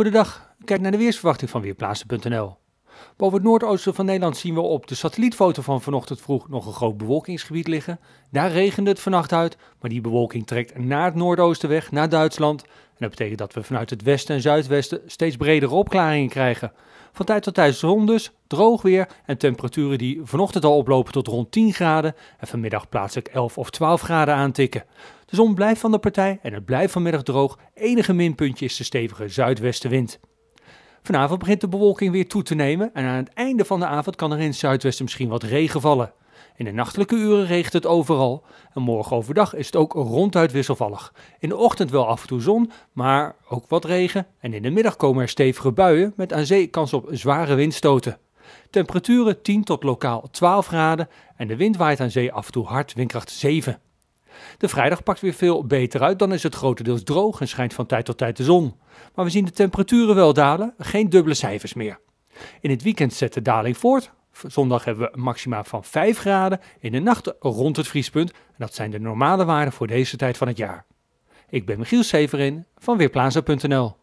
Goedendag, kijk naar de weersverwachting van Weerplaatsen.nl. Boven het noordoosten van Nederland zien we op de satellietfoto van vanochtend vroeg nog een groot bewolkingsgebied liggen. Daar regende het vannacht uit, maar die bewolking trekt naar het noordoosten weg, naar Duitsland, dat betekent dat we vanuit het westen en zuidwesten steeds bredere opklaringen krijgen. Van tijd tot tijd zon dus, droog weer en temperaturen die vanochtend al oplopen tot rond 10 graden en vanmiddag plaatselijk 11 of 12 graden aantikken. De zon blijft van de partij en het blijft vanmiddag droog. Enige minpuntje is de stevige zuidwestenwind. Vanavond begint de bewolking weer toe te nemen en aan het einde van de avond kan er in het zuidwesten misschien wat regen vallen. In de nachtelijke uren regent het overal en morgen overdag is het ook ronduit wisselvallig. In de ochtend wel af en toe zon, maar ook wat regen en in de middag komen er stevige buien met aan zee kans op zware windstoten. Temperaturen 10 tot lokaal 12 graden en de wind waait aan zee af en toe hard windkracht 7. De vrijdag pakt weer veel beter uit, dan is het grotendeels droog en schijnt van tijd tot tijd de zon. Maar we zien de temperaturen wel dalen, geen dubbele cijfers meer. In het weekend zet de daling voort, Zondag hebben we een maxima van 5 graden, in de nacht rond het vriespunt. En dat zijn de normale waarden voor deze tijd van het jaar. Ik ben Michiel Severin van Weerplaza.nl.